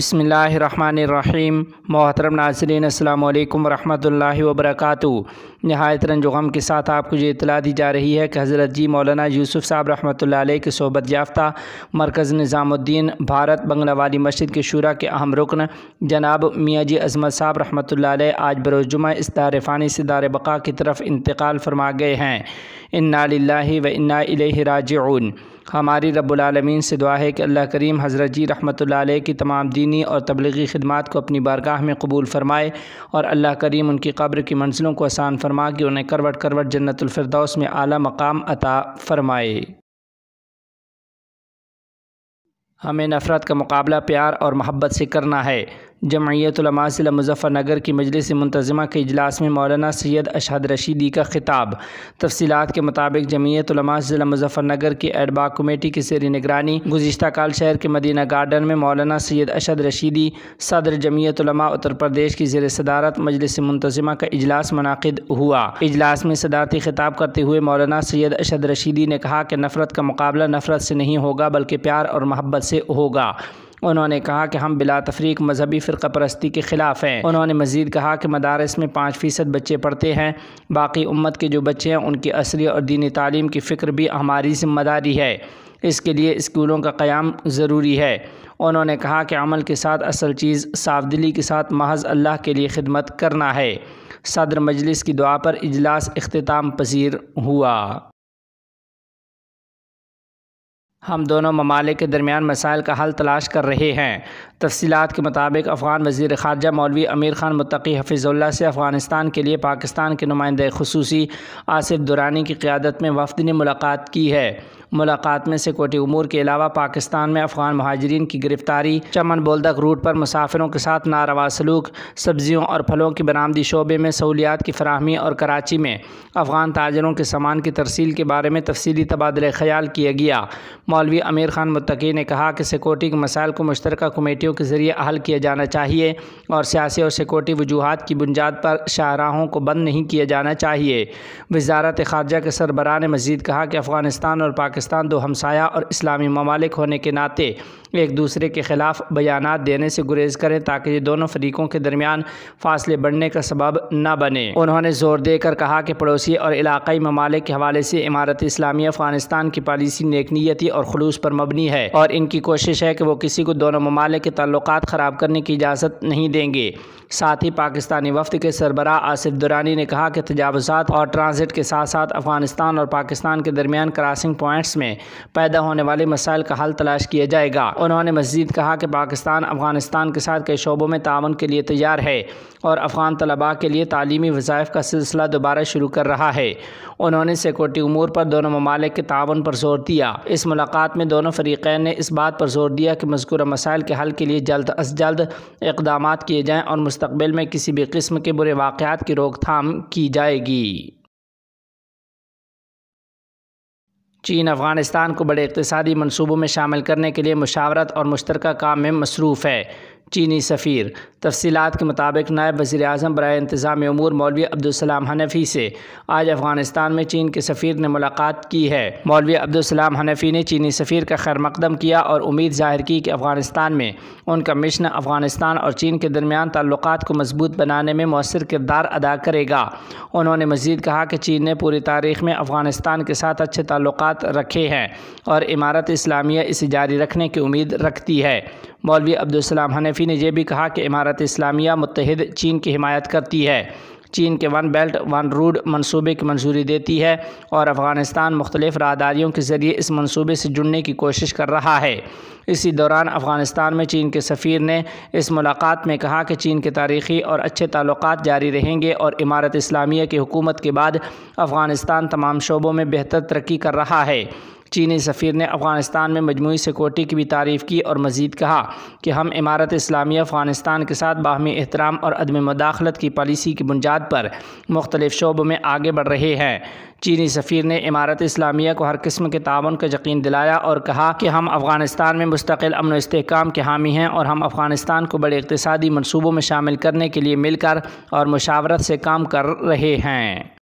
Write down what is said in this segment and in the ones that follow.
बसमीम मोहतरम नाजरीन अल्लाम वरहमल वबरक नहायत रंजुम के साथ आपको ये इतला दी जा रही है कि हज़रत जी मौलाना यूसुफ़ साहब रहमत के सोबत याफ़्ता मरकज़ निज़ामुद्दीन भारत बंगलावाली मस्जिद के शुरा के अहम रुकन जनाब मियाँ जी अजमत साहब रहमत आज बरोज़ुमा इस दार फ़ानी से दार बका की तरफ इंतकाल फरमा गए हैं इन्ना व इन्ना राज हमारी रबालमीन से दुआ है कि अल्लाह करीम हज़रत जी रहमत की तमाम दीनी और तबलीगी खदमात को अपनी बारगाह में कबूल फ़रमाए और अल्लाह करीम उनकी कब्र की मंजिलों को आसान फरमा कि उन्हें करवट करवट जन्नतफरदौस में अली मकाम अता फ़रमाए हमें नफ़रत का मुकाबला प्यार और मोहब्बत से करना है जमैतलमा ज़िला मुजफ़रनगर की मजलिस मुंतज़मा के अजलास में मौलाना सैयद अशद रशीदी का खिताब तफसीत के मुताबिक जमैतलमा ज़िला मुजफ़रनगर की एडबा कमेटी की सर निगरानी गुज्त कल शहर के मदीना गार्डन में मौलाना सैयद अशद रशीदी सदर जमैतलमा उत्तर प्रदेश की जेर सदारत मजलिस मुंतज़मा का अजलास मनद हुआ अजलास में सदारती खिताब करते हुए मौलाना सैयद अशद रशीदी ने कहा कि नफ़रत का मुकाबला नफ़रत से नहीं होगा बल्कि प्यार और मोहब्बत से होगा उन्होंने कहा कि हम बिला तफरीक मजहबी फ़िरका परस्ती के ख़िलाफ़ हैं उन्होंने मज़ीद कहा कि मदारस में पाँच फ़ीसद बच्चे पढ़ते हैं बाकी उम्मत के जो बच्चे हैं उनकी असली और दीनी तालीम की फ़िक्र भी हमारी ज़िम्मेदारी है इसके लिए स्कूलों का क़्याम ज़रूरी है उन्होंने कहा कि अमल के साथ असल चीज़ साफ दिली के साथ महज अल्लाह के लिए खिदमत करना है सदर मजलिस की दुआ पर इजलास अख्ताम पजीर हुआ हम दोनों ममालिक के दरमियान मसाइल का हल तलाश कर रहे हैं तफसीत के मुताबिक अफ़गान वजीर ख़ारजा मौलवी अमीर ख़ान मतकी हफीज़ुल्ला से अफ़गानिस्तान के लिए पाकिस्तान के नुमाइंदे खसूसी आसिफ दुरानी की क़्यादत में वफद ने मुलाकात की है मुलाकात में सिक्योरिटी अमूर के अलावा पाकिस्तान में अफगान महाजरीन की गिरफ्तारी चमन बोलदक रूट पर मुसाफिरों के साथ नारवा सलूक सब्जियों और फलों की बरामदी शोबे में सहूलियात की फरहमी और कराची में अफगान ताजरों के सामान की तरसील के बारे में तफसली तबादला ख्याल किया गया मौलवी आमिर खान मुतकी ने कहा कि सिक्योरिटी के मसाइल को मुश्तर कमेटियों के ज़रिए हल किया जाना चाहिए और सियासी और सिक्योरिटी वजूहत की बुनियाद पर शाहराहों को बंद नहीं किया जाना चाहिए वजारत खारजा के सरबराह ने मजीद कहा कि अफ़गानिस्तान और पाकिस्तान पाकिस्तान दो हमसाया और इस्लामी ममालिक होने के नाते एक दूसरे के ख़िलाफ़ बयान देने से गुरेज करें ताकि ये दोनों फरीकों के दरमियान फासले बढ़ने का सबब न बने उन्होंने जोर देकर कहा कि पड़ोसी और इलाकई ममालिक के हवाले से इमारत इस्लामी अफगानिस्तान की पॉलिसी नेकनीयती और खलूस पर मबनी है और इनकी कोशिश है कि वो किसी को दोनों ममालिक के तल्लक ख़राब करने की इजाज़त नहीं देंगे साथ ही पाकिस्तानी वफद के सरबरा आसिफ दुरानी ने कहा कि तजावजात और ट्रांजिट के साथ साथ अफगानिस्तान और पाकिस्तान के दरमियान क्रॉसिंग पॉइंट्स में पैदा होने वाले मसाइल का हल तलाश किया जाएगा उन्होंने मजीद कहा कि पाकिस्तान अफगानिस्तान के साथ कई शोबों में तान के लिए तैयार है और अफगान तलबा के लिए तालीमी वज़ाइफ का सिलसिला दोबारा शुरू कर रहा है उन्होंने सिक्योरिटी उमूर पर दोनों ममालिक के तान पर जोर दिया इस मुलाकात में दोनों फरीक़ैन ने इस बात पर जोर दिया कि मजकूर मसाइल के हल के लिए जल्द अज जल्द इकदाम किए जाएँ और मुस्तबिल में किसी भी किस्म के बुरे वाक़ात की रोकथाम की जाएगी चीन अफ़गानिस्तान को बड़े इकतदी मनसूबों में शामिल करने के लिए मुशावरत और मुश्तरक काम में मसरूफ़ है चीनी सफ़ीर तफसीत के मुताबिक नायब वज़ी अजम बर इंतज़ाम अमूर मौलवी अब्दुलसलाम हनफ़ी से आज अफ़गानिस्तान में चीन के सफ़ीर ने मुलाकात की है मौलवी अब्दुलसलाम हनफ़ी ने चीनी सफ़ीर का खैर मकदम किया और उम्मीद ज़ाहिर की कि अफ़गानिस्तान में उनका मिशन अफ़गानिस्तान और चीन के दरमियान तल्लक को मजबूत बनाने में मौसर किरदार अदा करेगा उन्होंने मज़ीद कहा कि चीन ने पूरी तारीख में अफ़गानिस्तान के साथ अच्छे तल्लक रखे हैं और इमारत इस्लामिया इसे जारी रखने की उम्मीद रखती है मौलवी अब्दुलसलाम हनफी ने यह भी कहा कि इमारत इस्लामिया मुतहद चीन की हमायत करती है चीन के वन बेल्ट वन रूड मंसूबे की मंजूरी देती है और अफ़गानिस्तान मुख्तलिफ राहदारियों के ज़रिए इस मंसूबे से जुड़ने की कोशिश कर रहा है इसी दौरान अफ़गानिस्तान में चीन के सफ़ीर ने इस मुलाकात में कहा कि चीन के तारीख़ी और अच्छे ताल्लुक जारी रहेंगे और इमारत इस्लामिया की हुकूमत के बाद अफ़गानिस्तान तमाम शोबों में बेहतर तरक्की कर रहा है चीनी सफ़ीर ने अफ़गानिस्तान में मजमू सिक्योरिटी की भी तारीफ़ की और मज़ीद कहा कि हम इमारत इस्लामी अफ़गानिस्तान के साथ बाहमी एहतराम और अदम मदाखलत की पॉलिसी की बुनियाद पर मुख्तलिफ़ शोबों में आगे बढ़ रहे हैं चीनी सफ़ीर ने इमारत इस्लामिया को हर किस्म के तान का यकीन दिलाया और कहा कि हम अफ़गानिस्तान में मुस्तकिल अमन इसकाम के हामी हैं और हम अफ़गानिस्तान को बड़े इकतदी मनसूबों में शामिल करने के लिए मिलकर और मशावरत से काम कर रहे हैं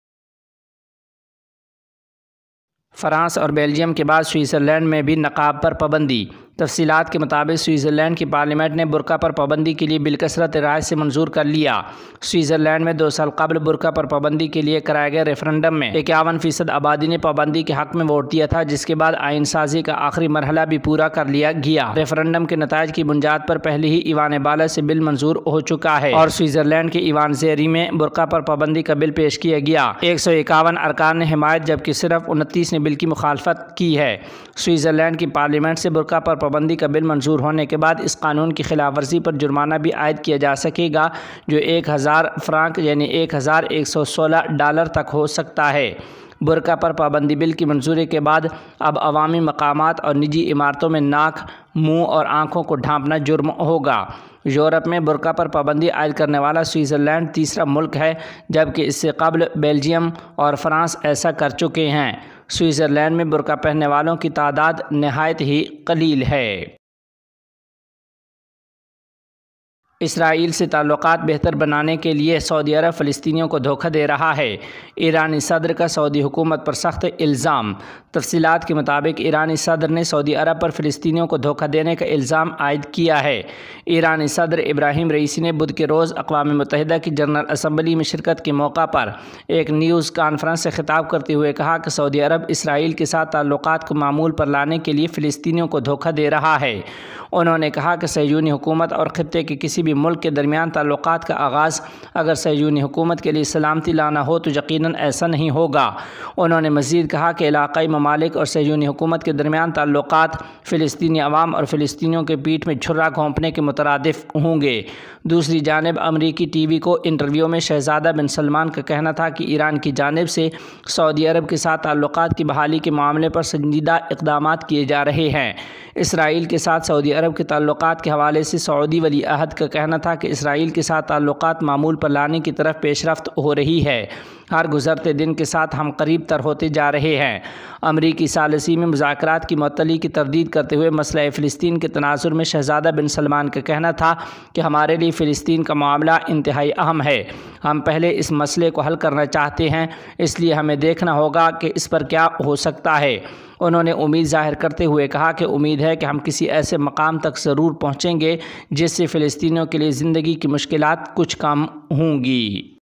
फ्रांस और बेल्जियम के बाद स्विट्ज़रलैंड में भी नकाब पर पाबंदी तफसीत के मुताबिक स्विट्ज़रलैंड की पार्लियामेंट ने बुरका पर पाबंदी के लिए बिलकसरत राय से मंजूर कर लिया स्विट्ज़रलैंड में दो साल कबल बुरका पर पाबंदी के लिए कराए गए रेफरेंडम में इक्यावन फीसद आबादी ने पाबंदी के हक में वोट दिया था जिसके बाद आइन साजी का आखिरी मरहला भी पूरा कर लिया गया रेफरेंडम के नतज की बुनियाद पर पहले ही ईवान बाला से बिल मंजूर हो चुका है और स्विट्ज़रलैंड के ईवान जेरी में बुरका पर पाबंदी का बिल पेश किया गया एक सौ इक्यावन अरकान ने हिमायत जबकि सिर्फ उनतीस ने बिल की मुखालफत की है स्विट्ज़रलैंड की पार्लियामेंट से बुरका पर पाबंदी का बिल मंजूर होने के बाद इस कानून की खिलाफ वर्जी पर जुर्माना भी आयद किया जा सकेगा जो एक हज़ार फ्रांक यानी एक हज़ार एक सौ सोलह डॉलर तक हो सकता है बुरका पर पाबंदी बिल की मंजूरी के बाद अब अवामी मकाम और निजी इमारतों में नाक मुंह और आंखों को ढांपना जुर्म होगा यूरोप में बुरका पर पाबंदी आयद करने वाला स्विट्ज़रलैंड तीसरा मुल्क है जबकि इससे कबल बेल्जियम और फ्रांस ऐसा कर चुके हैं स्विट्ज़रलैंड में बुरका पहनने वालों की तादाद नहायत ही कलील है इसराइल से ताल्लुक बेहतर बनाने के लिए सऊदी अरब फ़लस्तियों को धोखा दे रहा है ईरानी सदर का सऊदी हुकूमत पर सख्त इल्ज़ाम तफसीत के मुताबिक ईरानी सदर ने सऊदी अरब पर फ़लस्तियों को धोखा देने का इल्ज़ाम आयद किया है ईरानी सदर इब्राहिम रईसी ने बुध के रोज़ अकवा मतहदा की जनरल असम्बली में शिरकत के मौका पर एक न्यूज़ कॉन्फ्रेंस से खिताब करते हुए कहा कि सऊदी अरब इसराइल के साथ ताल्लुक को मामूल पर लाने के लिए फ़लस्तियों को धोखा दे रहा है उन्होंने कहा कि सयूनी हुकूमत और ख़त्े के किसी भी मुल्क के दरमियान ताल्लुक़ का आगाज़ अगर सहयूनी हुकूमत के लिए सलामती लाना हो तो यकीन ऐसा नहीं होगा उन्होंने मज़ीद कहा कि इलाकई ममालिक और सहयूनी हुकूमत के दरमियान ताल्लुक़ फ़िलिस्तीनी आवाम और फलस्तियों के पीठ में छुरा घोंपने के मुतरद होंगे दूसरी जानब अमरीकी टी वी को इंटरव्यू में शहजादा बिन सलमान का कहना था कि ईरान की जानब से सऊदी अरब के साथ ताल्लुक़ की बहाली के मामले पर संजीदा इकदाम किए जा रहे हैं इसराइल के साथ सऊदी अरब के तल्ल के हवाले से सऊदी वली अहद का कहना था कि इसराइल के साथ तल्लत मामूल पर लाने की तरफ पेशरफ हो रही है हर गुजरते दिन के साथ हम करीब तर होते जा रहे हैं अमरीकी सालसी में मुजाकर की मतली की तरदीद करते हुए मसला फ़लस्तीन के तनासर में शहजादा बिन सलमान का कहना था कि हमारे लिए फ़लस्तीन का मामला इंतहाई अहम है हम पहले इस मसले को हल करना चाहते हैं इसलिए हमें देखना होगा कि इस पर क्या हो सकता है उन्होंने उम्मीद जाहिर करते हुए कहा कि उम्मीद है कि हम किसी ऐसे मकाम तक ज़रूर पहुँचेंगे जिससे फ़लस्तियों के लिए ज़िंदगी की मुश्किल कुछ कम होंगी